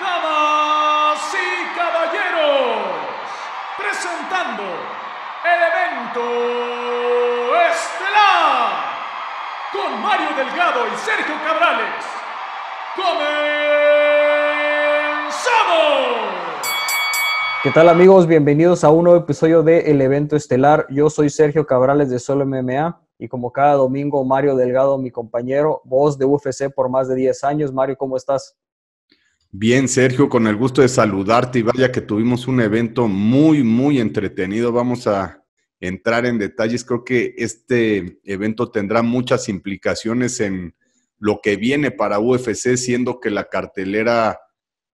Damas y caballeros, presentando El Evento Estelar con Mario Delgado y Sergio Cabrales. ¡Comenzamos! ¿Qué tal amigos? Bienvenidos a un nuevo episodio de El Evento Estelar. Yo soy Sergio Cabrales de Solo MMA y como cada domingo Mario Delgado, mi compañero, voz de UFC por más de 10 años. Mario, ¿cómo estás? Bien, Sergio, con el gusto de saludarte y vaya que tuvimos un evento muy, muy entretenido. Vamos a entrar en detalles. Creo que este evento tendrá muchas implicaciones en lo que viene para UFC, siendo que la cartelera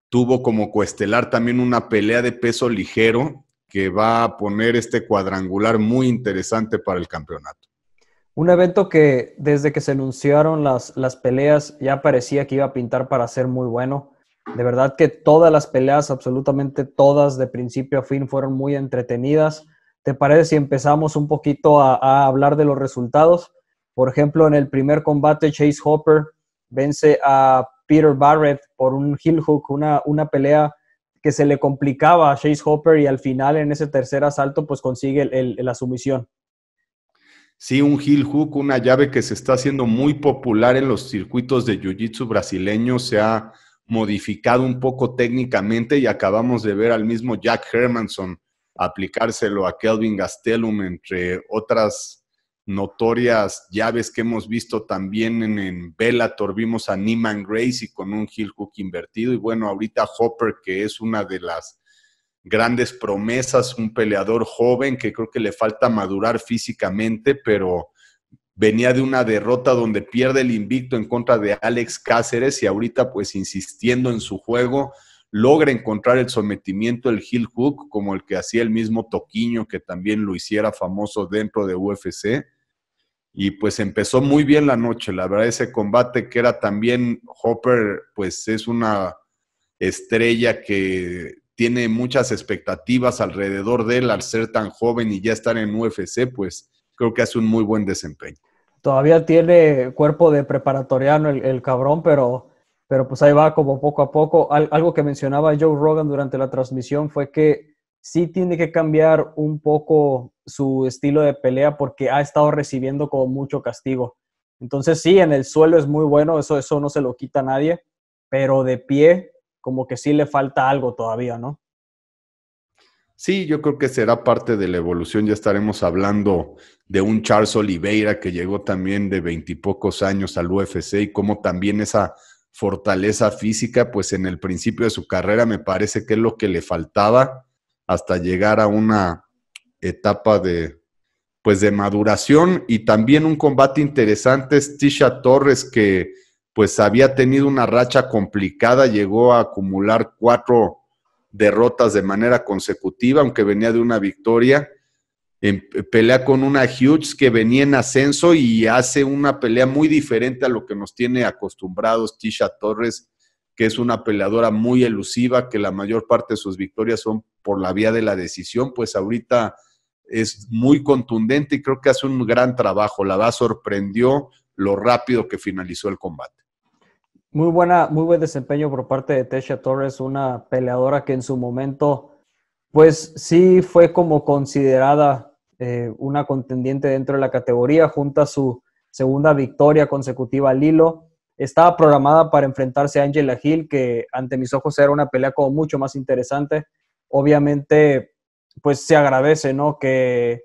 tuvo como coestelar también una pelea de peso ligero que va a poner este cuadrangular muy interesante para el campeonato. Un evento que desde que se anunciaron las, las peleas ya parecía que iba a pintar para ser muy bueno de verdad que todas las peleas, absolutamente todas, de principio a fin, fueron muy entretenidas. ¿Te parece si empezamos un poquito a, hablar de los resultados? Por ejemplo, en el primer combate, Chase Hopper vence a Peter Barrett por un heel hook, una, una pelea que se le complicaba a Chase Hopper y al final en ese tercer asalto pues consigue la sumisión. Sí, un heel hook, una llave que se está haciendo muy popular en los circuitos de jiu-jitsu brasileño, se ha modificado un poco técnicamente y acabamos de ver al mismo Jack Hermanson aplicárselo a Kelvin Gastelum, entre otras notorias llaves que hemos visto también en, en Bellator, vimos a Neiman Gracie con un heel hook invertido y bueno, ahorita Hopper que es una de las grandes promesas, un peleador joven que creo que le falta madurar físicamente, pero venía de una derrota donde pierde el invicto en contra de Alex Cáceres y ahorita pues insistiendo en su juego logra encontrar el sometimiento el heel hook como el que hacía el mismo Toquiño que también lo hiciera famoso dentro de UFC y pues empezó muy bien la noche la verdad ese combate que era también Hopper pues es una estrella que tiene muchas expectativas alrededor de él al ser tan joven y ya estar en UFC pues creo que hace un muy buen desempeño todavía tiene cuerpo de preparatoriano el, el cabrón, pero, pero pues ahí va como poco a poco. algo que mencionaba Joe Rogan durante la transmisión fue que sí tiene que cambiar un poco su estilo de pelea porque ha estado recibiendo como mucho castigo. Entonces sí, en el suelo es muy bueno, eso, eso no se lo quita nadie, pero de pie como que sí le falta algo todavía, ¿no? Sí, yo creo que será parte de la evolución. Ya estaremos hablando de un Charles Oliveira que llegó también de veintipocos años al UFC y cómo también esa fortaleza física, pues en el principio de su carrera me parece que es lo que le faltaba hasta llegar a una etapa de pues de maduración y también un combate interesante Tisha Torres que pues había tenido una racha complicada, llegó a acumular cuatro derrotas de manera consecutiva, aunque venía de una victoria. En em, pelea con una Hughes que venía en ascenso y hace una pelea muy diferente a lo que nos tiene acostumbrados Tisha Torres, que es una peleadora muy elusiva, que la mayor parte de sus victorias son por la vía de la decisión, pues ahorita es muy contundente y creo que hace un gran trabajo. La va sorprendió lo rápido que finalizó el combate muy, buena, muy buen desempeño por parte de Tesha Torres, una peleadora que en su momento, pues sí fue como considerada eh, una contendiente dentro de la categoría, junto a su segunda victoria consecutiva al hilo. Estaba programada para enfrentarse a Angela Hill, que ante mis ojos era una pelea como mucho más interesante. Obviamente, pues se agradece, ¿no? Que,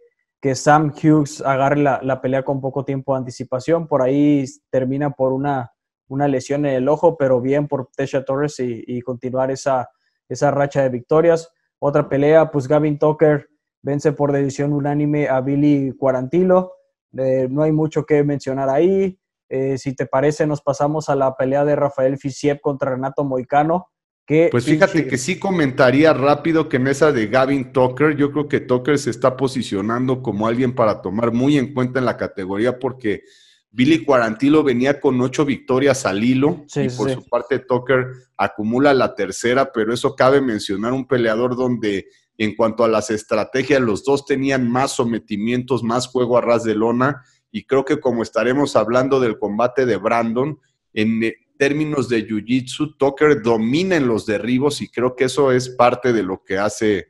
Sam Hughes agarre la pelea con poco tiempo de anticipación. Por ahí termina por una una lesión en el ojo, pero bien por Tesha Torres y, continuar esa, esa racha de victorias. Otra pelea, pues Gavin Tucker vence por decisión unánime a Billy Cuarantilo. Eh, no hay mucho que mencionar ahí. Eh, si te parece, nos pasamos a la pelea de Rafael Fisiep contra Renato Moicano. Que pues fíjate que sí comentaría rápido que mesa de Gavin Tucker. Yo creo que Tucker se está posicionando como alguien para tomar muy en cuenta en la categoría porque Billy Cuarantilo venía con ocho victorias al hilo y por su parte Tucker acumula la tercera, pero eso cabe mencionar un peleador donde en cuanto a las estrategias los dos tenían más sometimientos, más juego a ras de lona y creo que como estaremos hablando del combate de Brandon, en eh, términos de Jiu-Jitsu, Tucker domina en los derribos y creo que eso es parte de lo que hace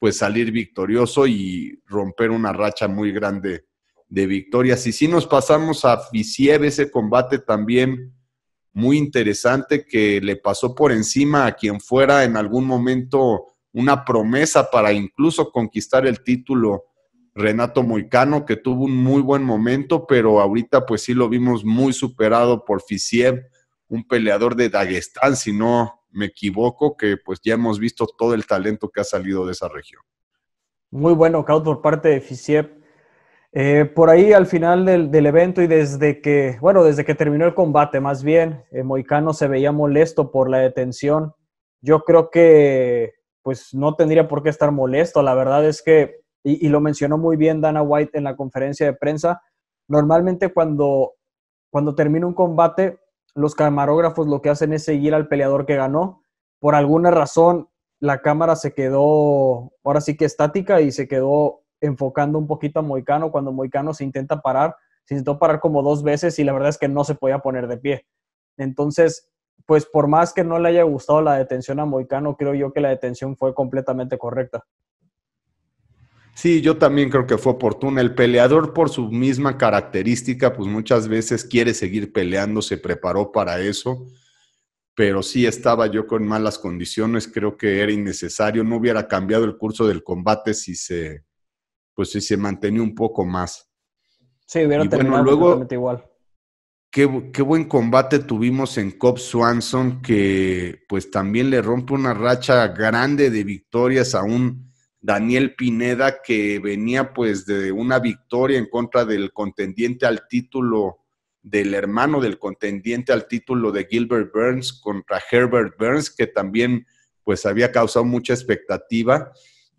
pues salir victorioso y romper una racha muy grande de victorias. Y si nos pasamos a Fisiev, ese combate también muy interesante que le pasó por encima a quien fuera en algún momento una promesa para incluso conquistar el título, Renato Moicano, que tuvo un muy buen momento, pero ahorita pues sí lo vimos muy superado por Fisiev, un peleador de Daguestán, si no me equivoco, que pues ya hemos visto todo el talento que ha salido de esa región. Muy bueno, knockout por parte de Fisiev eh, por ahí al final del, evento y desde que, bueno, desde que terminó el combate más bien, eh, Moicano se veía molesto por la detención. Yo creo que pues no tendría por qué estar molesto. La verdad es que, y, lo mencionó muy bien Dana White en la conferencia de prensa, normalmente cuando, cuando termina un combate, los camarógrafos lo que hacen es seguir al peleador que ganó. Por alguna razón, la cámara se quedó, ahora sí que estática y se quedó enfocando un poquito a Moicano cuando Moicano se intenta parar, se intentó parar como dos veces y la verdad es que no se podía poner de pie. Entonces, pues por más que no le haya gustado la detención a Moicano, creo yo que la detención fue completamente correcta. Sí, yo también creo que fue oportuna. El peleador por su misma característica, pues muchas veces quiere seguir peleando, se preparó para eso, pero sí estaba yo con malas condiciones, creo que era innecesario, no hubiera cambiado el curso del combate si se, pues sí se mantenía un poco más. Sí, terminado luego, igual. Qué, qué, buen combate tuvimos en Cobb Swanson, que pues también le rompe una racha grande de victorias a un Daniel Pineda que venía pues de una victoria en contra del contendiente al título, del hermano del contendiente al título de Gilbert Burns contra Herbert Burns, que también pues había causado mucha expectativa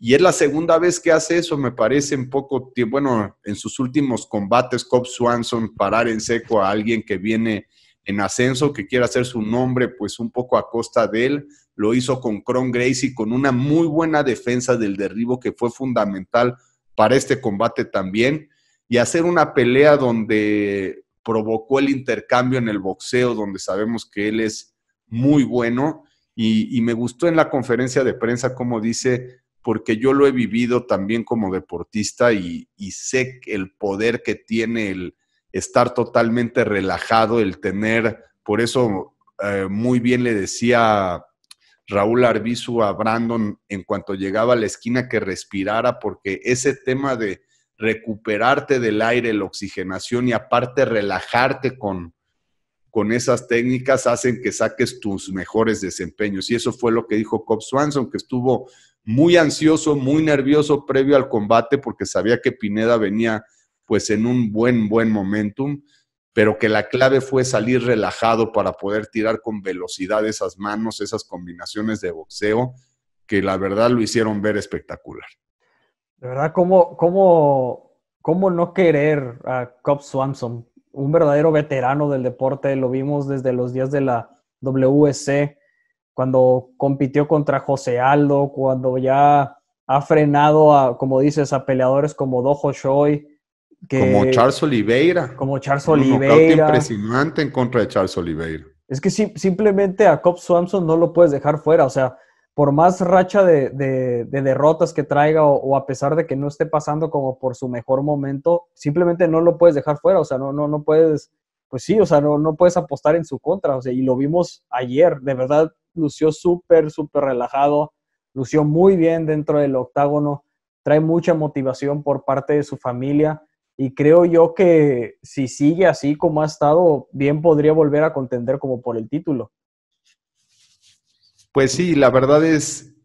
y es la segunda vez que hace eso, me parece, en poco tiempo. Bueno, en sus últimos combates, Cobb Swanson, parar en seco a alguien que viene en ascenso, que quiere hacer su nombre, pues un poco a costa de él. Lo hizo con Cron Gracie, con una muy buena defensa del derribo que fue fundamental para este combate también. Y hacer una pelea donde provocó el intercambio en el boxeo, donde sabemos que él es muy bueno. Y, y me gustó en la conferencia de prensa, como dice, porque yo lo he vivido también como deportista y, sé el poder que tiene el estar totalmente relajado, el tener, por eso eh, muy bien le decía Raúl Arbizu a Brandon en cuanto llegaba a la esquina que respirara, porque ese tema de recuperarte del aire, la oxigenación y aparte relajarte con, con esas técnicas hacen que saques tus mejores desempeños. Y eso fue lo que dijo Cobb Swanson, que estuvo muy ansioso, muy nervioso previo al combate porque sabía que Pineda venía pues en un buen, buen momentum, pero que la clave fue salir relajado para poder tirar con velocidad esas manos, esas combinaciones de boxeo, que la verdad lo hicieron ver espectacular. De verdad, ¿cómo, cómo no querer a Cobb Swanson? Un verdadero veterano del deporte, lo vimos desde los días de la WC cuando compitió contra José Aldo, cuando ya ha frenado a, como dices, a peleadores como Dojo Shoy. Que, como Charles Oliveira. Como Charles Oliveira. Un impresionante en contra de Charles Oliveira. Es que simplemente a Cobb Swanson no lo puedes dejar fuera. O sea, por más racha de, derrotas que traiga o, a pesar de que no esté pasando como por su mejor momento, simplemente no lo puedes dejar fuera. O sea, no, no, no puedes, pues sí, o sea, no, no puedes apostar en su contra. O sea, y lo vimos ayer. De verdad, lució súper, súper relajado, lució muy bien dentro del octágono, trae mucha motivación por parte de su familia y creo yo que si sigue así como ha estado, bien podría volver a contender como por el título. Pues sí, la verdad es,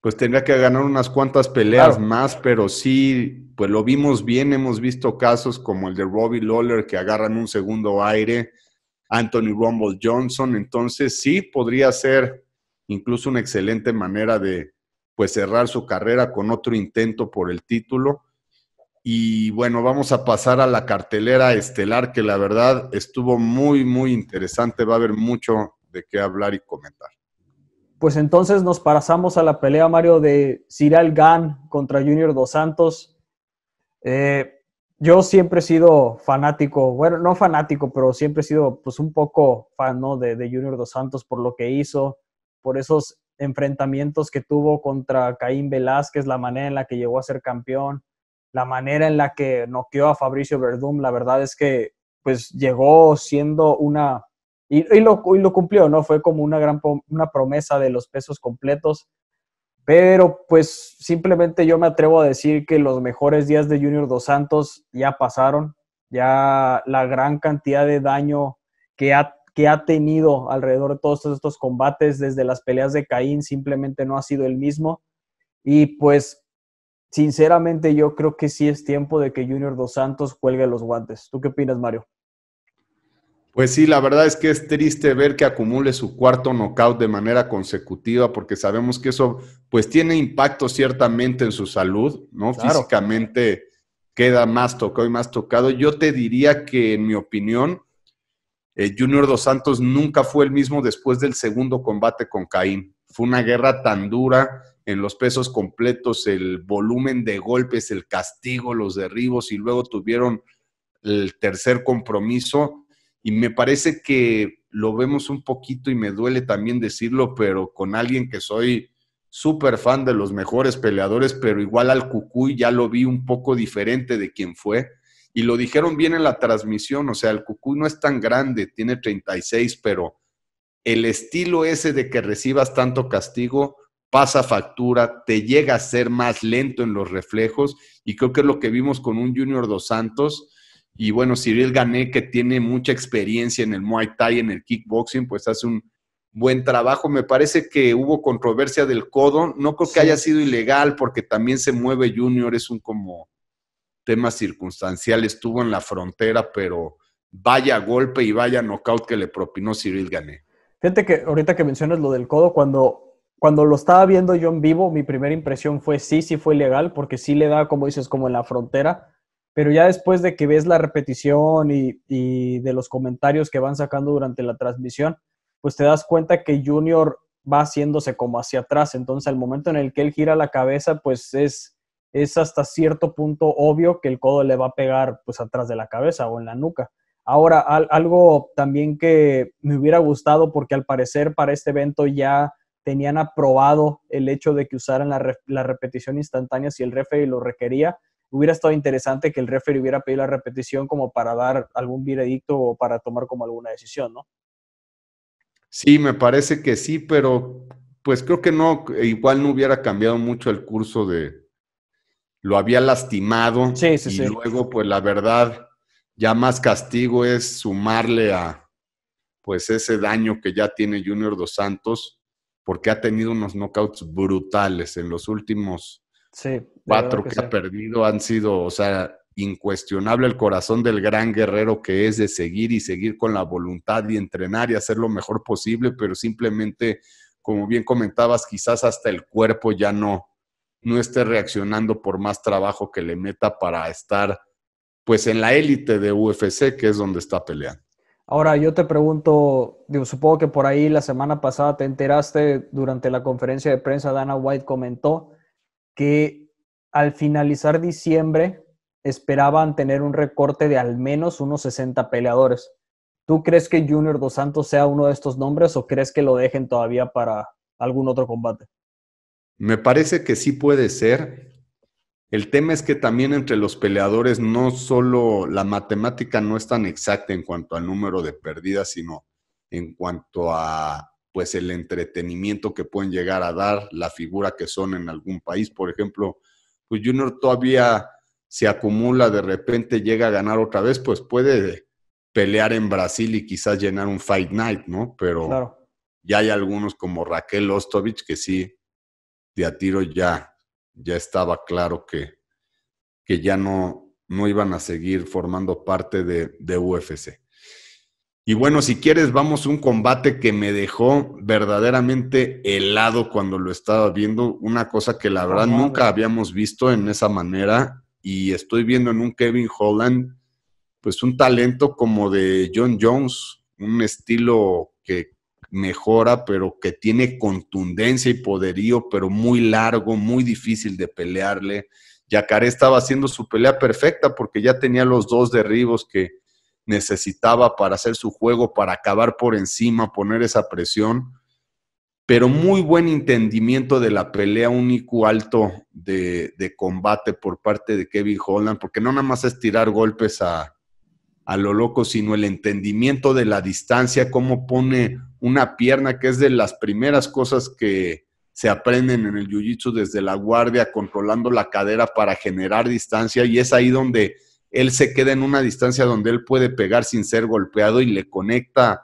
pues tendría que ganar unas cuantas peleas más, pero sí, pues lo vimos bien, hemos visto casos como el de Robbie Lawler que agarran un segundo aire, Anthony Rumble Johnson. Entonces sí podría ser incluso una excelente manera de pues cerrar su carrera con otro intento por el título. Y bueno, vamos a pasar a la cartelera estelar que la verdad estuvo muy, muy interesante. Va a haber mucho de qué hablar y comentar. Pues entonces nos pasamos a la pelea, Mario, de Cyril Gan contra Junior Dos Santos. Eh, yo siempre he sido fanático, bueno, no fanático, pero siempre he sido pues un poco fan de, de, Junior Dos Santos por lo que hizo, por esos enfrentamientos que tuvo contra Caín Velázquez, la manera en la que llegó a ser campeón, la manera en la que noqueó a Fabricio Verdum, la verdad es que pues llegó siendo una, y, y, lo, y lo, cumplió, ¿no? Fue como una gran una promesa de los pesos completos, pero pues simplemente yo me atrevo a decir que los mejores días de Junior Dos Santos ya pasaron, ya la gran cantidad de daño que ha, que ha tenido alrededor de todos estos combates desde las peleas de Caín simplemente no ha sido el mismo. Y pues sinceramente yo creo que sí es tiempo de que Junior Dos Santos cuelgue los guantes. ¿Tú qué opinas, Mario? Pues sí, la verdad es que es triste ver que acumule su cuarto knockout de manera consecutiva, porque sabemos que eso pues tiene impacto ciertamente en su salud, ¿no? Físicamente queda más tocado y más tocado. Yo te diría que, en mi opinión, eh, Junior Dos Santos nunca fue el mismo después del segundo combate con Caín. Fue una guerra tan dura en los pesos completos, el volumen de golpes, el castigo, los derribos y luego tuvieron el tercer compromiso y me parece que lo vemos un poquito y me duele también decirlo, pero con alguien que soy súper fan de los mejores peleadores, pero igual al Cucuy ya lo vi un poco diferente de quien fue. Y lo dijeron bien en la transmisión, o sea, el Cucuy no es tan grande, tiene 36, pero el estilo ese de que recibas tanto castigo pasa factura, te llega a ser más lento en los reflejos y creo que es lo que vimos con un Junior Dos Santos, y bueno, Cyril Gané, que tiene mucha experiencia en el Muay Thai, en el kickboxing, pues hace un buen trabajo. Me parece que hubo controversia del codo. No creo que haya sido ilegal porque también se mueve Junior, es un como tema circunstancial. Estuvo en la frontera, pero vaya golpe y vaya knockout que le propinó Cyril Gané. Fíjate que ahorita que mencionas lo del codo, cuando cuando lo estaba viendo yo en vivo, mi primera impresión fue sí, sí fue ilegal, porque sí le da, como dices, como en la frontera, pero ya después de que ves la repetición y, de los comentarios que van sacando durante la transmisión, pues te das cuenta que Junior va haciéndose como hacia atrás, entonces al momento en el que él gira la cabeza, pues es, es hasta cierto punto obvio que el codo le va a pegar pues atrás de la cabeza o en la nuca. Ahora, algo también que me hubiera gustado, porque al parecer para este evento ya tenían aprobado el hecho de que usaran la, la repetición instantánea si el referee lo requería, hubiera estado interesante que el referee hubiera pedido la repetición como para dar algún veredicto o para tomar como alguna decisión, ¿no? Sí, me parece que sí, pero pues creo que no, igual no hubiera cambiado mucho el curso de... Lo había lastimado sí, sí, y luego, pues la verdad, ya más castigo es sumarle a pues ese daño que ya tiene Junior Dos Santos, porque ha tenido unos knockouts brutales en los últimos Sí. Cuatro que, ha perdido han sido, o sea, incuestionable el corazón del gran guerrero que es de seguir y seguir con la voluntad y entrenar y hacer lo mejor posible, pero simplemente, como bien comentabas, quizás hasta el cuerpo ya no, no esté reaccionando por más trabajo que le meta para estar pues en la élite de UFC, que es donde está peleando. Ahora yo te pregunto, digo, supongo que por ahí la semana pasada te enteraste durante la conferencia de prensa, Dana White comentó que al finalizar diciembre esperaban tener un recorte de al menos unos 60 peleadores. ¿Tú crees que Junior Dos Santos sea uno de estos nombres o crees que lo dejen todavía para algún otro combate? Me parece que sí puede ser. El tema es que también entre los peleadores no solo la matemática no es tan exacta en cuanto al número de pérdidas, sino en cuanto a pues el entretenimiento que pueden llegar a dar, la figura que son en algún país. Por ejemplo, pues Junior todavía se acumula, de repente llega a ganar otra vez, pues puede pelear en Brasil y quizás llenar un Fight Night, ¿no? Pero ya hay algunos como Raquel Ostovich que sí, de a tiro ya, ya estaba claro que, que ya no, no iban a seguir formando parte de, de UFC. Y bueno, si quieres, vamos a un combate que me dejó verdaderamente helado cuando lo estaba viendo, una cosa que la verdad nunca habíamos visto en esa manera. Y estoy viendo en un Kevin Holland, pues un talento como de John Jones, un estilo que mejora, pero que tiene contundencia y poderío, pero muy largo, muy difícil de pelearle. Yacaré estaba haciendo su pelea perfecta porque ya tenía los dos derribos que, necesitaba para hacer su juego, para acabar por encima, poner esa presión. Pero muy buen entendimiento de la pelea, un único alto de, combate por parte de Kevin Holland, porque no nada más es tirar golpes a, a lo loco, sino el entendimiento de la distancia, cómo pone una pierna, que es de las primeras cosas que se aprenden en el jiu-jitsu desde la guardia, controlando la cadera para generar distancia, y es ahí donde él se queda en una distancia donde él puede pegar sin ser golpeado y le conecta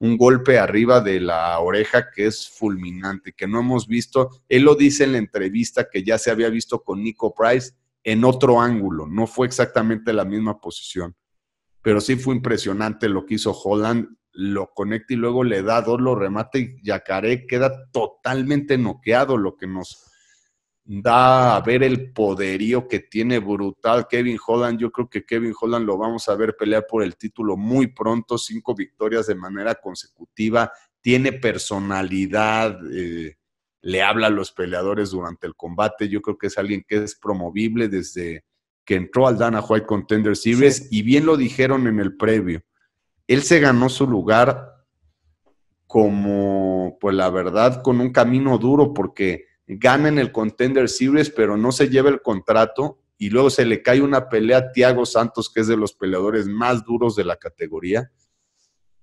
un golpe arriba de la oreja que es fulminante, que no hemos visto. Él lo dice en la entrevista que ya se había visto con Nico Price en otro ángulo, no fue exactamente la misma posición, pero sí fue impresionante lo que hizo Holland, lo conecta y luego le da dos, lo remate y Yacaré queda totalmente noqueado, lo que nos da a ver el poderío que tiene brutal Kevin Holland. Yo creo que Kevin Holland lo vamos a ver pelear por el título muy pronto, cinco victorias de manera consecutiva, tiene personalidad, eh, le habla a los peleadores durante el combate. Yo creo que es alguien que es promovible desde que entró al Dana White Contender Series y bien lo dijeron en el previo. Él se ganó su lugar como, pues la verdad, con un camino duro porque ganen el Contender Series, pero no se lleva el contrato y luego se le cae una pelea a Tiago Santos, que es de los peleadores más duros de la categoría,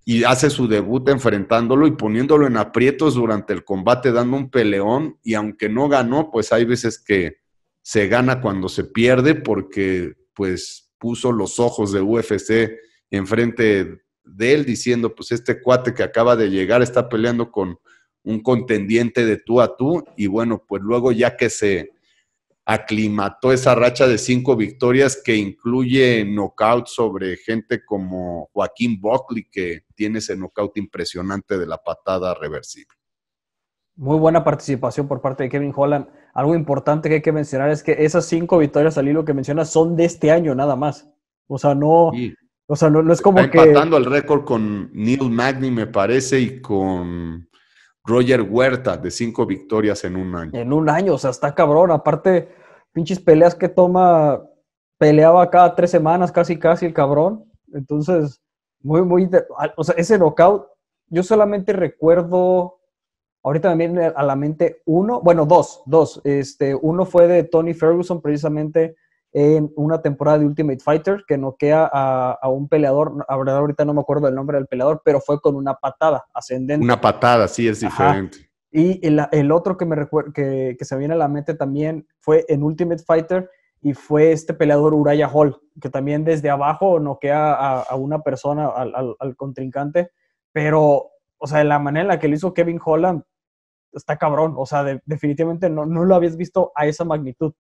y hace su debut enfrentándolo y poniéndolo en aprietos durante el combate, dando un peleón, y aunque no ganó, pues hay veces que se gana cuando se pierde porque pues puso los ojos de UFC enfrente de él diciendo, pues este cuate que acaba de llegar está peleando con un contendiente de tú a tú. Y bueno, pues luego ya que se aclimató esa racha de cinco victorias que incluye knockout sobre gente como Joaquín Buckley, que tiene ese knockout impresionante de la patada reversible. Muy buena participación por parte de Kevin Holland. Algo importante que hay que mencionar es que esas cinco victorias al hilo que mencionas son de este año nada más. O sea, no, o sea, no, es como que... Empatando el récord con Neil Magny, me parece, y con Roger Huerta, de cinco victorias en un año. En un año, o sea, está cabrón. Aparte, pinches peleas que toma, peleaba cada tres semanas, casi, casi el cabrón. Entonces, muy, muy. O sea, ese knockout, yo solamente recuerdo. Ahorita me viene a la mente uno, bueno, dos, dos. Este, uno fue de Tony Ferguson, precisamente en una temporada de Ultimate Fighter que noquea a, a un peleador, verdad ahorita no me acuerdo el nombre del peleador, pero fue con una patada ascendente. Una patada, sí, es diferente. Y el, otro que, me que, que se viene a la mente también fue en Ultimate Fighter, y fue este peleador Uraya Hall, que también desde abajo noquea a, a una persona, al, al, contrincante, pero, o sea, la manera en la que lo hizo Kevin Holland está cabrón, o sea, definitivamente no, no, lo habías visto a esa magnitud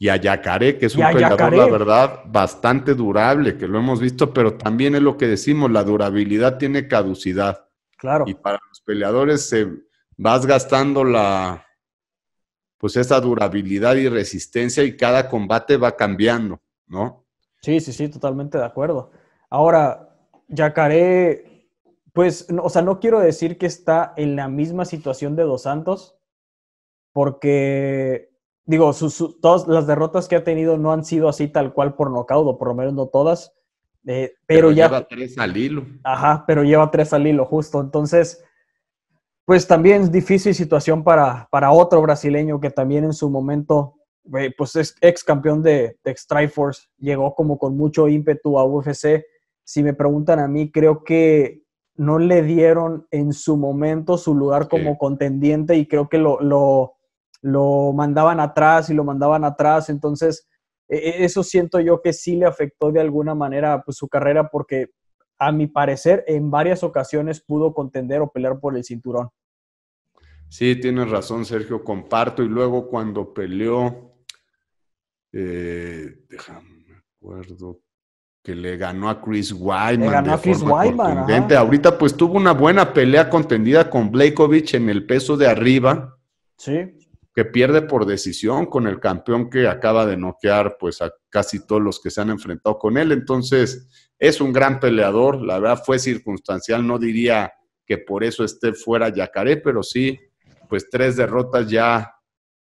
y a Yacaré, que es un peleador, la verdad, bastante durable, que lo hemos visto, pero también es lo que decimos, la durabilidad tiene caducidad. Claro. Y para los peleadores se vas gastando la pues esa durabilidad y resistencia y cada combate va cambiando, ¿no? Sí, sí, sí, totalmente de acuerdo. Ahora, Yacaré, pues, o sea, no quiero decir que está en la misma situación de Dos Santos, porque digo, todas las derrotas que ha tenido no han sido así tal cual por nocaudo, por lo menos no todas. Eh, pero, ya. Lleva tres al hilo. Ajá, pero lleva tres al hilo, justo. Entonces, pues también es difícil situación para, para otro brasileño que también en su momento, eh, pues es ex campeón de, de Strikeforce, llegó como con mucho ímpetu a UFC. Si me preguntan a mí, creo que no le dieron en su momento su lugar como contendiente y creo que lo lo mandaban atrás y lo mandaban atrás, entonces e, e, eso siento yo que sí le afectó de alguna manera pues, su carrera porque a mi parecer en varias ocasiones pudo contender o pelear por el cinturón. Sí, tienes razón Sergio, comparto y luego cuando peleó, eh, déjame me acuerdo, que le ganó a Chris Wyman. Le ganó a Chris Wyman. Ahorita pues tuvo una buena pelea contendida con Blakovich en el peso de arriba. Sí que pierde por decisión con el campeón que acaba de noquear pues a casi todos los que se han enfrentado con él. Entonces, es un gran peleador, la verdad fue circunstancial, no diría que por eso esté fuera Yacaré, pero sí, pues tres derrotas ya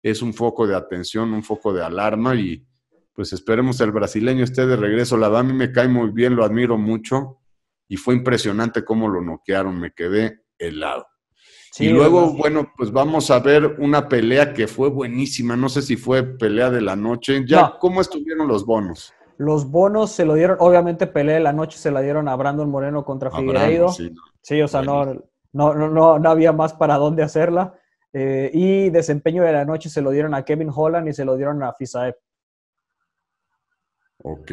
es un foco de atención, un foco de alarma y pues esperemos el brasileño esté de regreso. La verdad a mí me cae muy bien, lo admiro mucho y fue impresionante cómo lo noquearon, me quedé helado y luego, bueno, pues vamos a ver una pelea que fue buenísima. No sé si fue pelea de la noche. Ya, ¿cómo estuvieron los bonos? Los bonos se lo dieron, obviamente pelea de la noche se la dieron a Brandon Moreno contra Figueiredo. Sí. o sea, no, no, no, había más para dónde hacerla. Eh, y desempeño de la noche se lo dieron a Kevin Holland y se lo dieron a Fisaep. Ok.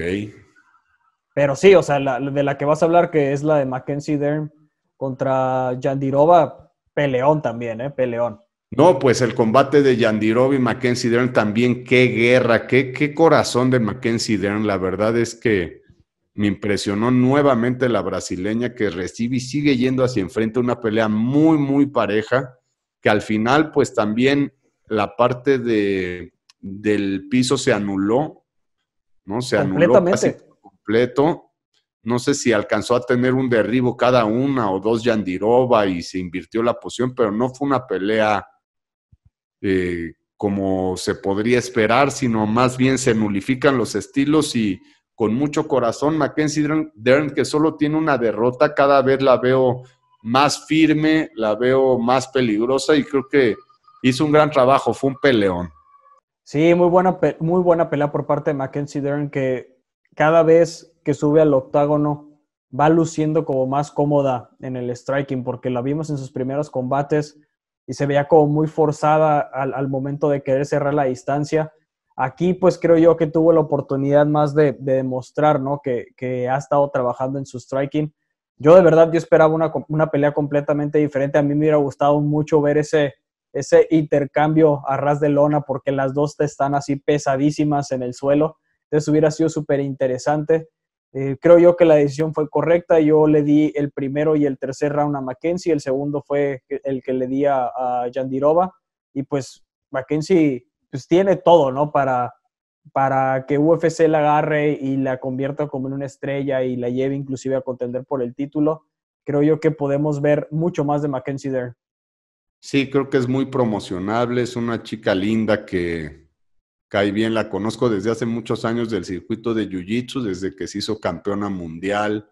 Pero sí, o sea, de la que vas a hablar, que es la de Mackenzie Dern contra Yandirova, Peleón también, ¿eh? Peleón. No, pues el combate de Yandirov y Mackenzie Dern también, qué guerra, qué, corazón de Mackenzie Dern. La verdad es que me impresionó nuevamente la brasileña que recibe y sigue yendo hacia enfrente una pelea muy, muy pareja, que al final pues también la parte de, del piso se anuló, ¿no? Se anuló casi completo no sé si alcanzó a tener un derribo cada una o dos Yandirova y se invirtió la posición, pero no fue una pelea eh, como se podría esperar, sino más bien se nulifican los estilos y con mucho corazón Mackenzie Dern, que solo tiene una derrota, cada vez la veo más firme, la veo más peligrosa y creo que hizo un gran trabajo, fue un peleón. Sí, muy buena, muy buena pelea por parte de Mackenzie Dern, que cada vez que sube al octágono va luciendo como más cómoda en el striking, porque la vimos en sus primeros combates y se veía como muy forzada al, momento de querer cerrar la distancia. Aquí pues creo yo que tuvo la oportunidad más de, demostrar, ¿no? Que, ha estado trabajando en su striking. Yo de verdad, yo esperaba una, pelea completamente diferente. A mí me hubiera gustado mucho ver ese, ese intercambio a ras de lona porque las dos están así pesadísimas en el suelo. Entonces hubiera sido súper interesante. Eh, creo yo que la decisión fue correcta. Yo le di el primero y el tercer round a Mackenzie, el segundo fue el que le di a, Yandirova. Y pues Mackenzie pues, tiene todo, ¿no? Para, para que UFC la agarre y la convierta como en una estrella y la lleve inclusive a contender por el título. Creo yo que podemos ver mucho más de Mackenzie there. Sí, creo que es muy promocionable, es una chica linda que, cae bien, la conozco desde hace muchos años del circuito de Jiu-Jitsu, desde que se hizo campeona mundial,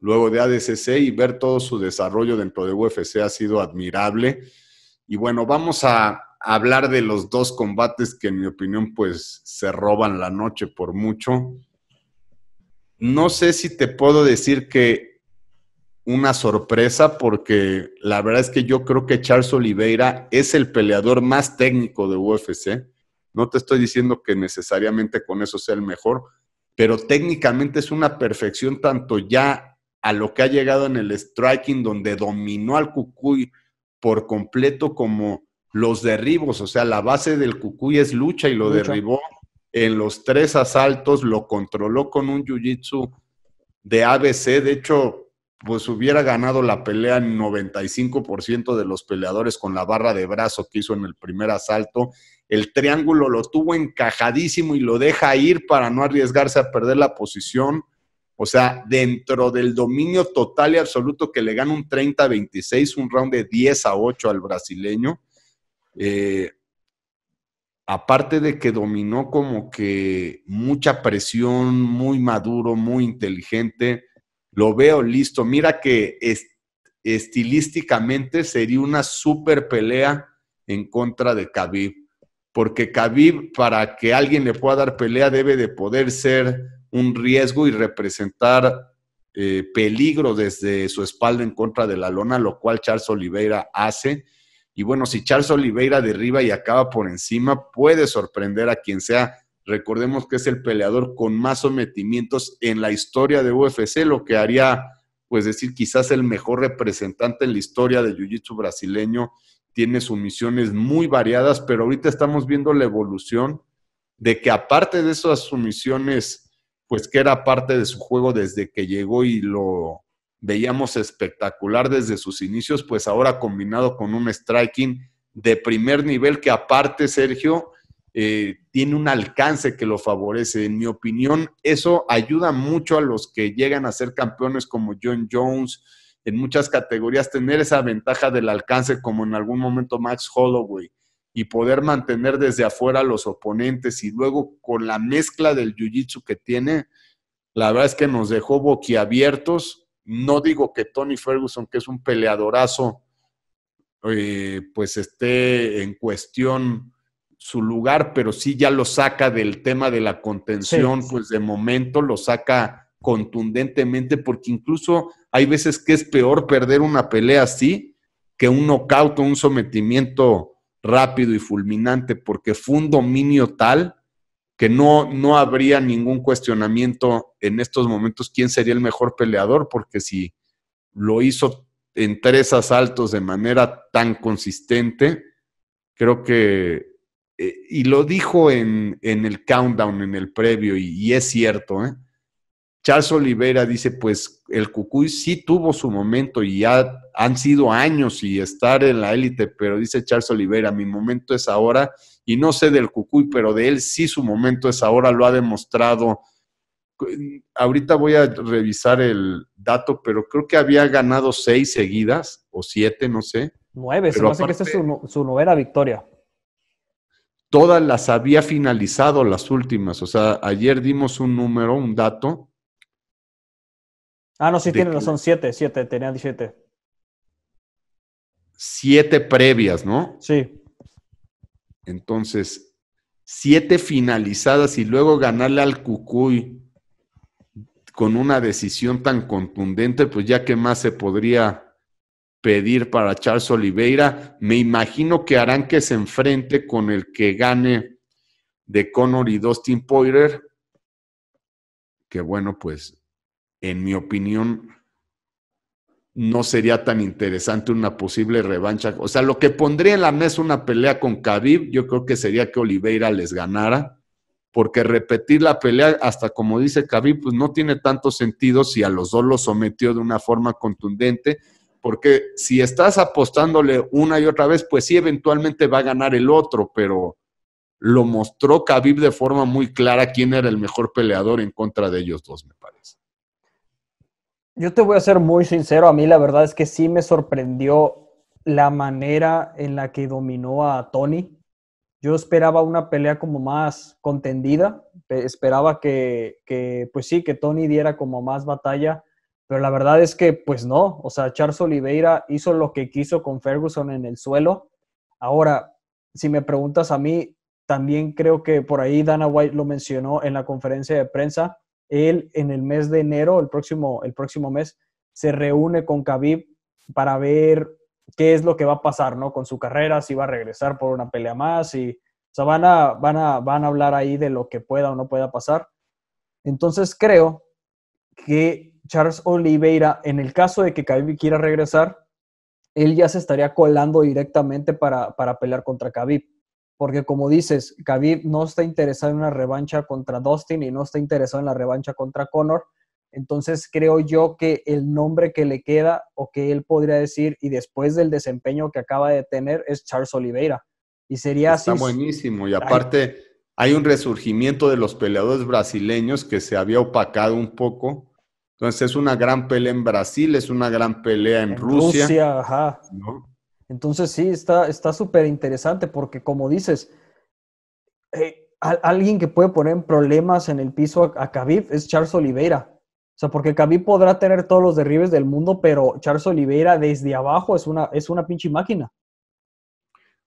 luego de ADCC y ver todo su desarrollo dentro de UFC ha sido admirable. Y bueno, vamos a hablar de los dos combates que en mi opinión pues se roban la noche por mucho. No sé si te puedo decir que una sorpresa porque la verdad es que yo creo que Charles Oliveira es el peleador más técnico de UFC no te estoy diciendo que necesariamente con eso sea el mejor, pero técnicamente es una perfección tanto ya a lo que ha llegado en el striking, donde dominó al Cucuy por completo, como los derribos. O sea, la base del Cucuy es lucha y lo derribó en los tres asaltos, lo controló con un jiu-jitsu de ABC. De hecho, pues hubiera ganado la pelea en 95% de los peleadores con la barra de brazo que hizo en el primer asalto el triángulo lo tuvo encajadísimo y lo deja ir para no arriesgarse a perder la posición. O sea, dentro del dominio total y absoluto que le gana un 30-26, un round de 10 a 8 al brasileño. Eh, aparte de que dominó como que mucha presión, muy maduro, muy inteligente, lo veo listo. Mira que estilísticamente sería una super pelea en contra de Khabib porque Khabib, para que alguien le pueda dar pelea, debe de poder ser un riesgo y representar eh, peligro desde su espalda en contra de la lona, lo cual Charles Oliveira hace. Y bueno, si Charles Oliveira derriba y acaba por encima, puede sorprender a quien sea. Recordemos que es el peleador con más sometimientos en la historia de UFC, lo que haría, pues decir, quizás el mejor representante en la historia del Jiu-Jitsu brasileño tiene sumisiones muy variadas, pero ahorita estamos viendo la evolución de que aparte de esas sumisiones, pues que era parte de su juego desde que llegó y lo veíamos espectacular desde sus inicios, pues ahora combinado con un striking de primer nivel que aparte, Sergio, eh, tiene un alcance que lo favorece. En mi opinión, eso ayuda mucho a los que llegan a ser campeones como John Jones, en muchas categorías, tener esa ventaja del alcance como en algún momento Max Holloway y poder mantener desde afuera a los oponentes y luego con la mezcla del jiu-jitsu que tiene, la verdad es que nos dejó boquiabiertos. No digo que Tony Ferguson, que es un peleadorazo, eh, pues esté en cuestión su lugar, pero sí ya lo saca del tema de la contención, pues de momento lo saca contundentemente, porque incluso hay veces que es peor perder una pelea así que un knockout un sometimiento rápido y fulminante, porque fue un dominio tal que no, no habría ningún cuestionamiento en estos momentos quién sería el mejor peleador, porque si lo hizo en tres asaltos de manera tan consistente, creo que, eh, y lo dijo en, en, el countdown, en el previo, y, y es cierto, ¿eh? Charles Olivera dice, pues el Cucuy sí tuvo su momento y ya han sido años y estar en la élite, pero dice Charles Olivera, mi momento es ahora y no sé del Cucuy, pero de él sí su momento es ahora, lo ha demostrado. Ahorita voy a revisar el dato, pero creo que había ganado seis seguidas o siete, no sé. Nueve, se que es su, su novena victoria todas las había finalizado las últimas. O sea, ayer dimos un número, un dato, Ah, no, sí, tiene son siete, siete, tenían siete. Siete previas, ¿no? Sí. Entonces, siete finalizadas y luego ganarle al Cucuy con una decisión tan contundente, pues ya que más se podría pedir para Charles Oliveira. Me imagino que harán que se enfrente con el que gane de Conor y Dustin Poirier, que bueno, pues en mi opinión, no sería tan interesante una posible revancha. O sea, lo que pondría en la mesa una pelea con Khabib, yo creo que sería que Oliveira les ganara, porque repetir la pelea, hasta como dice Khabib, pues no tiene tanto sentido si a los dos los sometió de una forma contundente, porque si estás apostándole una y otra vez, pues sí, eventualmente va a ganar el otro, pero lo mostró Khabib de forma muy clara quién era el mejor peleador en contra de ellos dos, me parece. Yo te voy a ser muy sincero, a mí la verdad es que sí me sorprendió la manera en la que dominó a Tony. Yo esperaba una pelea como más contendida, esperaba que, que, pues sí, que Tony diera como más batalla, pero la verdad es que pues no, o sea, Charles Oliveira hizo lo que quiso con Ferguson en el suelo. Ahora, si me preguntas a mí, también creo que por ahí Dana White lo mencionó en la conferencia de prensa, él en el mes de enero, el próximo, el próximo mes, se reúne con Khabib para ver qué es lo que va a pasar, ¿no? Con su carrera, si va a regresar por una pelea más, y, o van a, van a, van a hablar ahí de lo que pueda o no pueda pasar. Entonces creo que Charles Oliveira, en el caso de que Khabib quiera regresar, él ya se estaría colando directamente para, para pelear contra Khabib porque como dices, Khabib no está interesado en una revancha contra Dustin y no está interesado en la revancha contra Conor. Entonces creo yo que el nombre que le queda o que él podría decir y después del desempeño que acaba de tener es Charles Oliveira. Y sería así. Está buenísimo y aparte hay un resurgimiento de los peleadores brasileños que se había opacado un poco. Entonces es una gran pelea en Brasil, es una gran pelea en, en Rusia. Rusia ajá. ¿no? Entonces sí, está súper interesante porque como dices, eh, alguien que puede poner problemas en el piso a, a es Charles Oliveira. O sea, porque Khabib podrá tener todos los derribes del mundo, pero Charles Oliveira desde abajo es una, es una pinche máquina.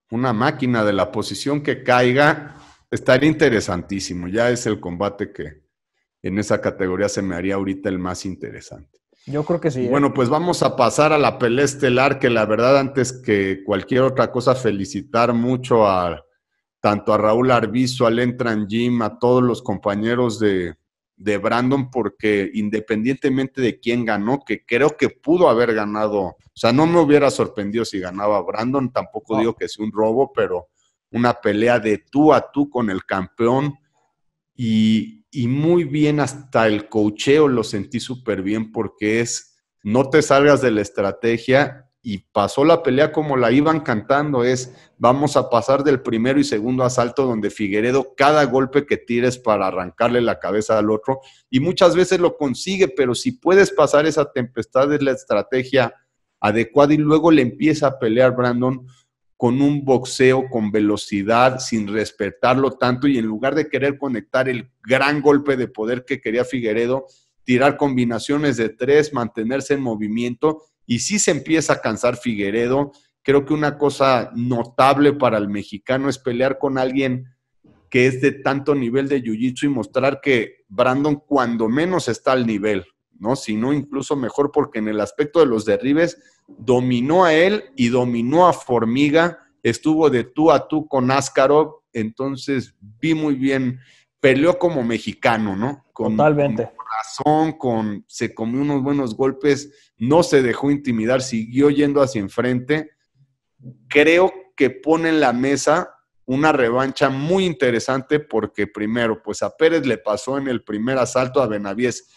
Una máquina de la posición que caiga estaría interesantísimo. Ya es el combate que en esa categoría se me haría ahorita el más interesante. Yo creo que sí. ¿eh? Bueno, pues vamos a pasar a la pelea estelar, que la verdad, antes que cualquier otra cosa, felicitar mucho a tanto a Raúl Arbizo, a Entran Jim, a todos los compañeros de, de Brandon, porque independientemente de quién ganó, que creo que pudo haber ganado, o sea, no me hubiera sorprendido si ganaba Brandon, tampoco digo que sea un robo, pero una pelea de tú a tú con el campeón y, y muy bien hasta el cocheo lo sentí súper bien porque es no te salgas de la estrategia y pasó la pelea como la iban cantando, es vamos a pasar del primero y segundo asalto donde Figueredo cada golpe que tires para arrancarle la cabeza al otro y muchas veces lo consigue, pero si puedes pasar esa tempestad es la estrategia adecuada y luego le empieza a pelear Brandon con un boxeo con velocidad, sin respetarlo tanto, y en lugar de querer conectar el gran golpe de poder que quería Figueredo, tirar combinaciones de tres, mantenerse en movimiento, y si se empieza a cansar Figueredo. Creo que una cosa notable para el mexicano es pelear con alguien que es de tanto nivel de jiu-jitsu y mostrar que Brandon cuando menos está al nivel. ¿no? Sino incluso mejor porque en el aspecto de los derribes dominó a él y dominó a Formiga, estuvo de tú a tú con Askarov, entonces vi muy bien, peleó como mexicano, ¿no? Con, razón, corazón, con, se comió unos buenos golpes, no se dejó intimidar, siguió yendo hacia enfrente. Creo que pone en la mesa una revancha muy interesante porque primero, pues a Pérez le pasó en el primer asalto a Benavides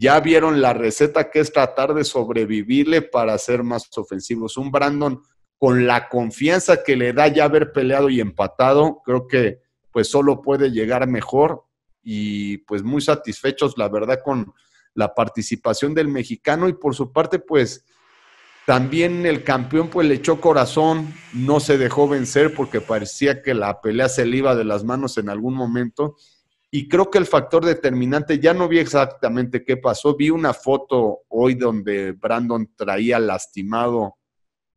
ya vieron la receta que es tratar de sobrevivirle para ser más ofensivos. Un Brandon con la confianza que le da ya haber peleado y empatado, creo que pues solo puede llegar mejor y pues muy satisfechos la verdad con la participación del mexicano y por su parte pues también el campeón pues le echó corazón, no se dejó vencer porque parecía que la pelea se le iba de las manos en algún momento y creo que el factor determinante, ya no vi exactamente qué pasó, vi una foto hoy donde Brandon traía lastimado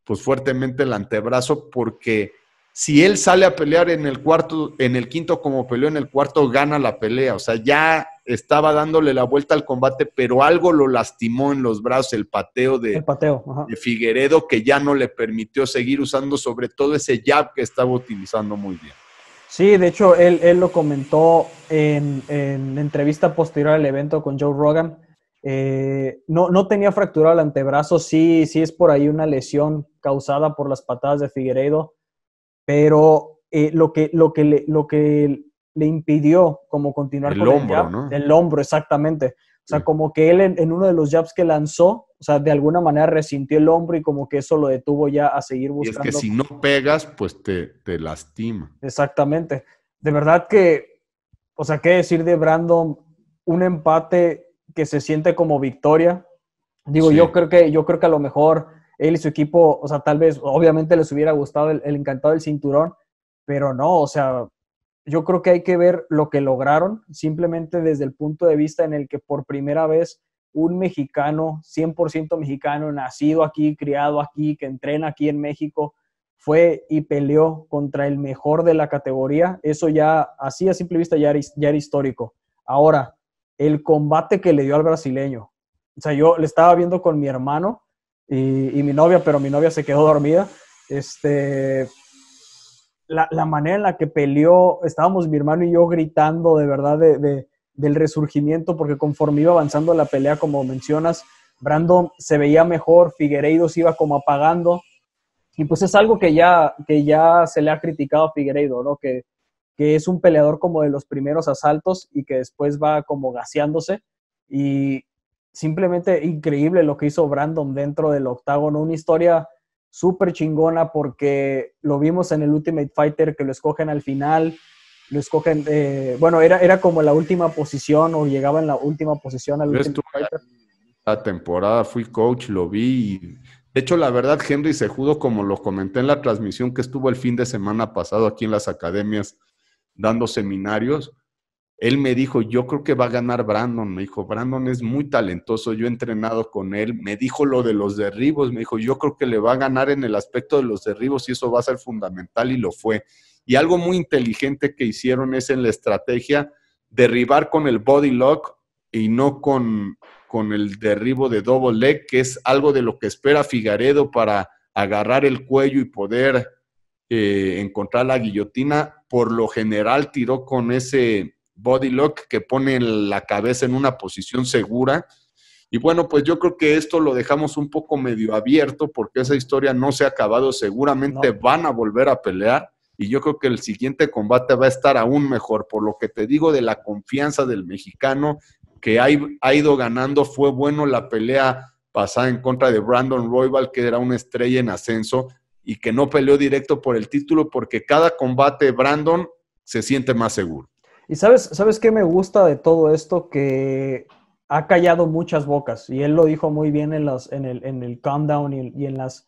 pues fuertemente el antebrazo porque si él sale a pelear en el cuarto, en el quinto como peleó en el cuarto, gana la pelea. O sea, ya estaba dándole la vuelta al combate, pero algo lo lastimó en los brazos, el pateo de, pateo, de Figueredo, que ya no le permitió seguir usando sobre todo ese jab que estaba utilizando muy bien. Sí, de hecho, él, lo comentó en, en, entrevista posterior al evento con Joe Rogan. Eh, no, tenía fractura el antebrazo, sí, sí es por ahí una lesión causada por las patadas de Figueiredo, pero eh, lo, que, lo, que le, lo que le impidió como continuar con el, el hombro, exactamente. O sea, como que él en, uno de los jabs que lanzó, o sea, de alguna manera resintió el hombro y como que eso lo detuvo ya a seguir buscando. Y es que si no pegas, pues te, te lastima. Exactamente. De verdad que, o sea, qué decir de Brandon, un empate que se siente como victoria. Digo, yo creo que, yo creo que a lo mejor él y su equipo, o sea, tal vez, obviamente les hubiera gustado el, el encantado del cinturón, pero no, o sea, yo creo que hay que ver lo que lograron simplemente desde el punto de vista en el que por primera vez un mexicano, 100% mexicano, nacido aquí, criado aquí, que entrena aquí en México, fue y peleó contra el mejor de la categoría. Eso ya, así a simple vista, ya era, ya histórico. Ahora, el combate que le dio al brasileño. O sea, yo le estaba viendo con mi hermano y, y mi novia, pero mi novia se quedó dormida. Este, la, manera en la que peleó, estábamos mi hermano y yo gritando de verdad del resurgimiento, porque conforme iba avanzando la pelea, como mencionas, Brandon se veía mejor, Figueiredo se iba como apagando, y pues es algo que ya, que ya se le ha criticado a Figueiredo, Que, que es un peleador como de los primeros asaltos y que después va como gaseándose. Y simplemente increíble lo que hizo Brandon dentro del octágono, una historia súper chingona porque lo vimos en el Ultimate Fighter que lo escogen al final, lo escogen, eh, bueno, era, era como la última posición o llegaba en la última posición al La, temporada fui coach, lo vi y de hecho la verdad Henry se judo como lo comenté en la transmisión que estuvo el fin de semana pasado aquí en las academias dando seminarios, él me dijo, yo creo que va a ganar Brandon. Me dijo, Brandon es muy talentoso, yo he entrenado con él. Me dijo lo de los derribos, me dijo, yo creo que le va a ganar en el aspecto de los derribos y eso va a ser fundamental y lo fue. Y algo muy inteligente que hicieron es en la estrategia derribar con el body lock y no con, con el derribo de double leg, que es algo de lo que espera Figaredo para agarrar el cuello y poder eh, encontrar la guillotina. Por lo general tiró con ese body lock que pone la cabeza en una posición segura. Y bueno, pues yo creo que esto lo dejamos un poco medio abierto porque esa historia no se ha acabado. Seguramente van a volver a pelear y yo creo que el siguiente combate va a estar aún mejor. Por lo que te digo de la confianza del mexicano que ha ido ganando, fue bueno la pelea pasada en contra de Brandon Royal, que era una estrella en ascenso y que no peleó directo por el título porque cada combate Brandon se siente más seguro. Y sabes, ¿sabes qué me gusta de todo esto? Que ha callado muchas bocas y él lo dijo muy bien en, el, countdown y, en, las,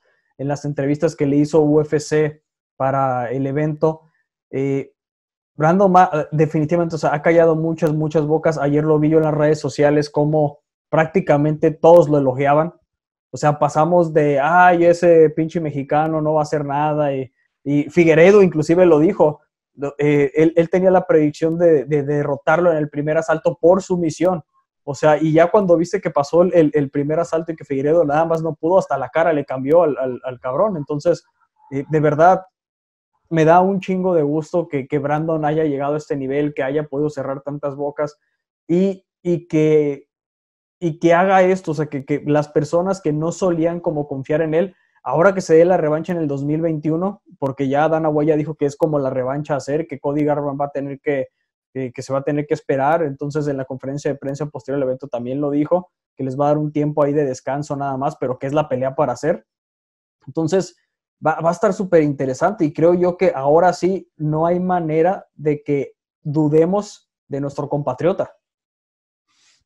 entrevistas que le hizo UFC para el evento. Eh, Brandon eh, definitivamente o sea, ha callado muchas, muchas bocas. Ayer lo vi yo en las redes sociales como prácticamente todos lo elogiaban. O sea, pasamos de, ay, ese pinche mexicano no va a hacer nada. Y, y Figueredo inclusive lo dijo, eh, él, tenía la predicción de, derrotarlo en el primer asalto por su misión, O sea, y ya cuando viste que pasó el, primer asalto y que Figueredo nada más no pudo, hasta la cara le cambió al, cabrón. Entonces, eh, de verdad, me da un chingo de gusto que, que, Brandon haya llegado a este nivel, que haya podido cerrar tantas bocas y, que, haga esto. O sea, que, que las personas que no solían como confiar en él, ahora que se dé la revancha en el 2021, porque ya Dana White dijo que es como la revancha a hacer, que Cody va a tener que, que, se va a tener que esperar, entonces en la conferencia de prensa posterior al evento también lo dijo, que les va a dar un tiempo ahí de descanso nada más, pero que es la pelea para hacer. Entonces, va, va a estar súper interesante y creo yo que ahora sí no hay manera de que dudemos de nuestro compatriota.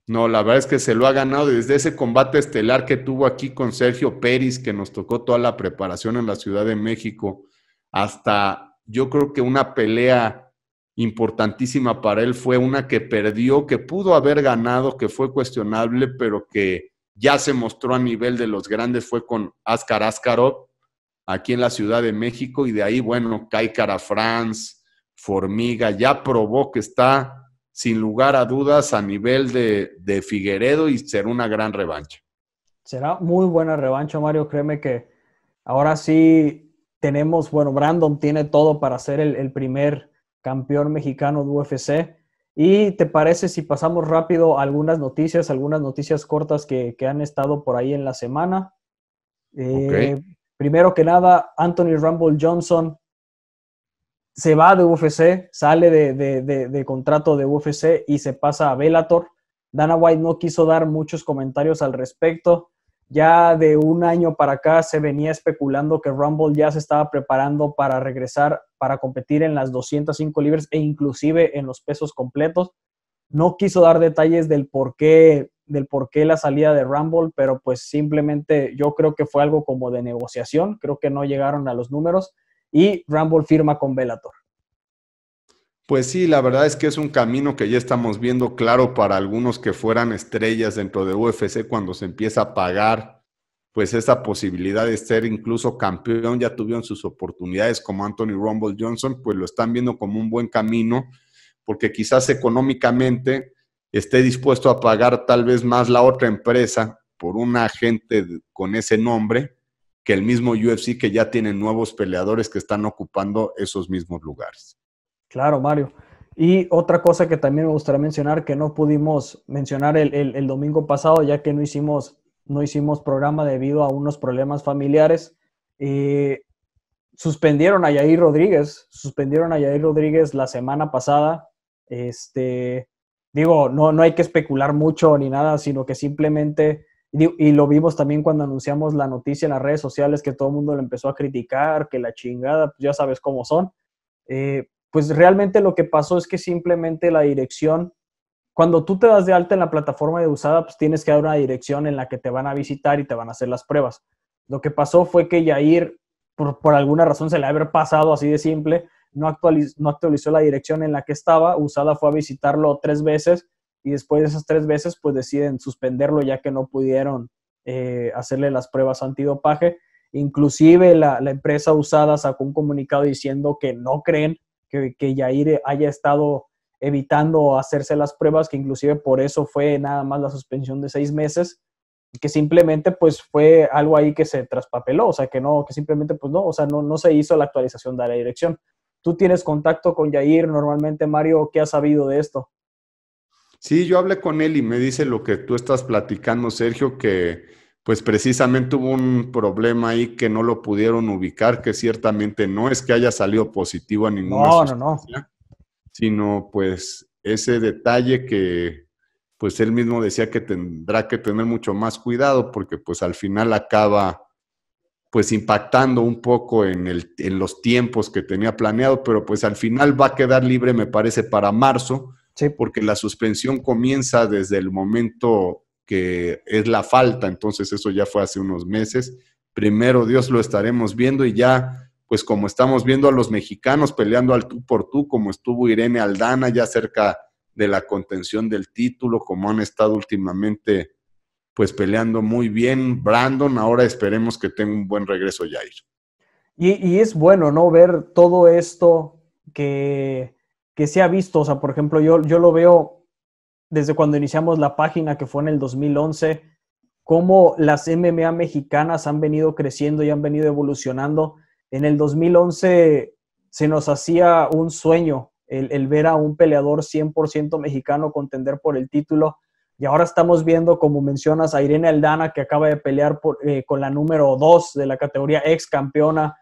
No, la verdad es que se lo ha ganado desde ese combate estelar que tuvo aquí con Sergio Pérez, que nos tocó toda la preparación en la Ciudad de México, hasta yo creo que una pelea importantísima para él fue una que perdió, que pudo haber ganado, que fue cuestionable, pero que ya se mostró a nivel de los grandes, fue con Ascar Askarov aquí en la Ciudad de México y de ahí, bueno, Caicara Cara France, Formiga, ya probó que está sin lugar a dudas a nivel de, Figueredo y será una gran revancha. Será muy buena revancha, Mario. Créeme que ahora sí tenemos, bueno, Brandon tiene todo para ser el, primer campeón mexicano de UFC. ¿Y te parece si pasamos rápido algunas noticias, algunas noticias cortas que, han estado por ahí en la semana? Eh, primero que nada, Anthony Rumble Johnson se va de UFC, sale de, contrato de UFC y se pasa a Bellator. Dana White no quiso dar muchos comentarios al respecto. Ya de un año para acá se venía especulando que Rumble ya se estaba preparando para regresar, para competir en las 205 libras e inclusive en los pesos completos. No quiso dar detalles del por qué, del por qué la salida de Rumble, pero pues simplemente yo creo que fue algo como de negociación. Creo que no llegaron a los números y Rumble firma con Velator. Pues sí, la verdad es que es un camino que ya estamos viendo claro para algunos que fueran estrellas dentro de UFC cuando se empieza a pagar pues esa posibilidad de ser incluso campeón, ya tuvieron sus oportunidades como Anthony Rumble Johnson, pues lo están viendo como un buen camino, porque quizás económicamente esté dispuesto a pagar tal vez más la otra empresa por un agente con ese nombre, que el mismo UFC que ya tiene nuevos peleadores que están ocupando esos mismos lugares. Claro, Mario. Y otra cosa que también me gustaría mencionar que no pudimos mencionar el, domingo pasado, ya que no hicimos, no hicimos programa debido a unos problemas familiares. Eh, suspendieron a Yair Rodríguez, suspendieron a Yair Rodríguez la semana pasada. Este, digo, no, no hay que especular mucho ni nada, sino que simplemente y, lo vimos también cuando anunciamos la noticia en las redes sociales que todo el mundo le empezó a criticar, que la chingada, pues ya sabes cómo son. Eh, pues realmente lo que pasó es que simplemente la dirección, cuando tú te das de alta en la plataforma de usada, pues tienes que dar una dirección en la que te van a visitar y te van a hacer las pruebas. Lo que pasó fue que Yair, por, por alguna razón se le haber pasado así de simple, no, no actualizó la dirección en la que estaba, usada fue a visitarlo tres veces y después de esas tres veces pues deciden suspenderlo ya que no pudieron eh, hacerle las pruebas antidopaje. Inclusive la, empresa usada sacó un comunicado diciendo que no creen que, que Yair haya estado evitando hacerse las pruebas, que inclusive por eso fue nada más la suspensión de seis meses, que simplemente pues fue algo ahí que se traspapeló, o sea, que no, que simplemente pues no, o sea, no, no se hizo la actualización de la dirección. Tú tienes contacto con Yair normalmente, Mario, ¿qué has sabido de esto? Sí, yo hablé con él y me dice lo que tú estás platicando, Sergio, que pues precisamente hubo un problema ahí que no lo pudieron ubicar, que ciertamente no es que haya salido positivo a ninguna no, no, no. sino pues ese detalle que pues él mismo decía que tendrá que tener mucho más cuidado porque pues al final acaba pues impactando un poco en, el, en los tiempos que tenía planeado, pero pues al final va a quedar libre me parece para marzo, porque la suspensión comienza desde el momento que es la falta, entonces eso ya fue hace unos meses. Primero Dios lo estaremos viendo y ya, pues como estamos viendo a los mexicanos peleando al tú por tú, como estuvo Irene Aldana ya cerca de la contención del título, como han estado últimamente, pues peleando muy bien. Brandon, ahora esperemos que tenga un buen regreso, Jair. Y, y es bueno, ¿no? Ver todo esto que que se ha visto, o sea, por ejemplo, yo, yo lo veo desde cuando iniciamos la página que fue en el 2011, cómo las MMA mexicanas han venido creciendo y han venido evolucionando. En el 2011 se nos hacía un sueño el, ver a un peleador 100% mexicano contender por el título. Y ahora estamos viendo, como mencionas, a Irene Aldana, que acaba de pelear eh, con la número 2 de la categoría ex campeona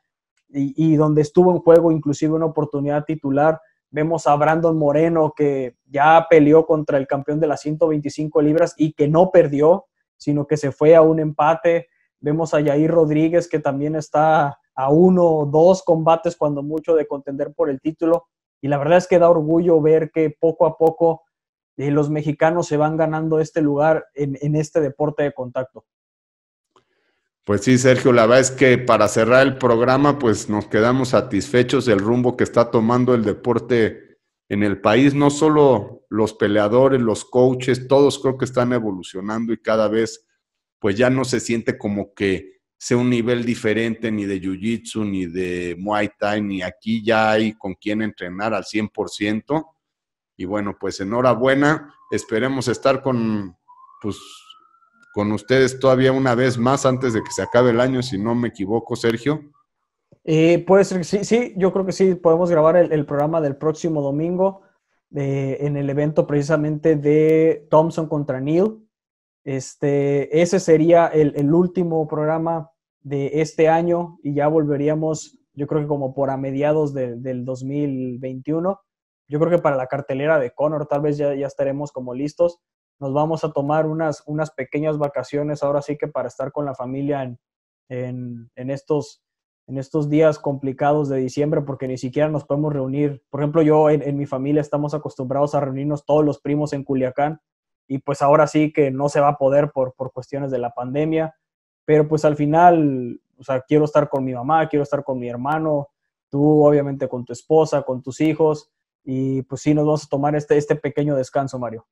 y, y donde estuvo en juego inclusive una oportunidad titular. Vemos a Brandon Moreno que ya peleó contra el campeón de las 125 libras y que no perdió, sino que se fue a un empate. Vemos a Yair Rodríguez que también está a uno o dos combates cuando mucho de contender por el título. Y la verdad es que da orgullo ver que poco a poco eh, los mexicanos se van ganando este lugar en, en este deporte de contacto. Pues sí, Sergio, la verdad es que para cerrar el programa, pues nos quedamos satisfechos del rumbo que está tomando el deporte en el país. No solo los peleadores, los coaches, todos creo que están evolucionando y cada vez, pues ya no se siente como que sea un nivel diferente ni de Jiu-Jitsu, ni de Muay Thai, ni aquí ya hay con quién entrenar al 100%. Y bueno, pues enhorabuena. Esperemos estar con, pues con ustedes todavía una vez más antes de que se acabe el año, si no me equivoco, Sergio. Eh, puede ser que sí, sí, yo creo que sí, podemos grabar el, programa del próximo domingo eh, en el evento precisamente de Thompson contra Neil. Este, ese sería el, último programa de este año y ya volveríamos, yo creo que como por a mediados del 2021. Yo creo que para la cartelera de Conor tal vez ya, ya estaremos como listos nos vamos a tomar unas, unas pequeñas vacaciones ahora sí que para estar con la familia en, en, estos, en estos días complicados de diciembre porque ni siquiera nos podemos reunir. Por ejemplo, yo en, mi familia estamos acostumbrados a reunirnos todos los primos en Culiacán y pues ahora sí que no se va a poder por, por cuestiones de la pandemia, pero pues al final, o sea, quiero estar con mi mamá, quiero estar con mi hermano, tú obviamente con tu esposa, con tus hijos y pues sí, nos vamos a tomar este, este pequeño descanso, Mario.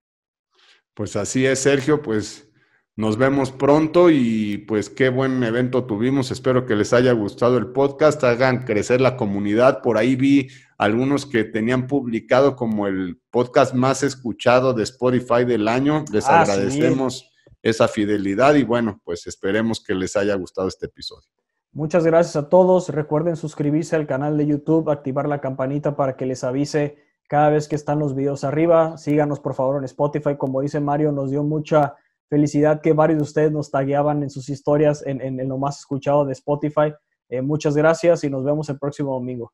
Pues así es, Sergio, pues nos vemos pronto y pues qué buen evento tuvimos. Espero que les haya gustado el podcast, hagan crecer la comunidad. Por ahí vi algunos que tenían publicado como el podcast más escuchado de Spotify del año. Les ah, agradecemos esa fidelidad y bueno, pues esperemos que les haya gustado este episodio. Muchas gracias a todos. Recuerden suscribirse al canal de YouTube, activar la campanita para que les avise cada vez que están los videos arriba. Síganos por favor en Spotify. Como dice Mario, nos dio mucha felicidad que varios de ustedes nos tagueaban en sus historias en, lo más escuchado de Spotify. Eh, muchas gracias y nos vemos el próximo domingo.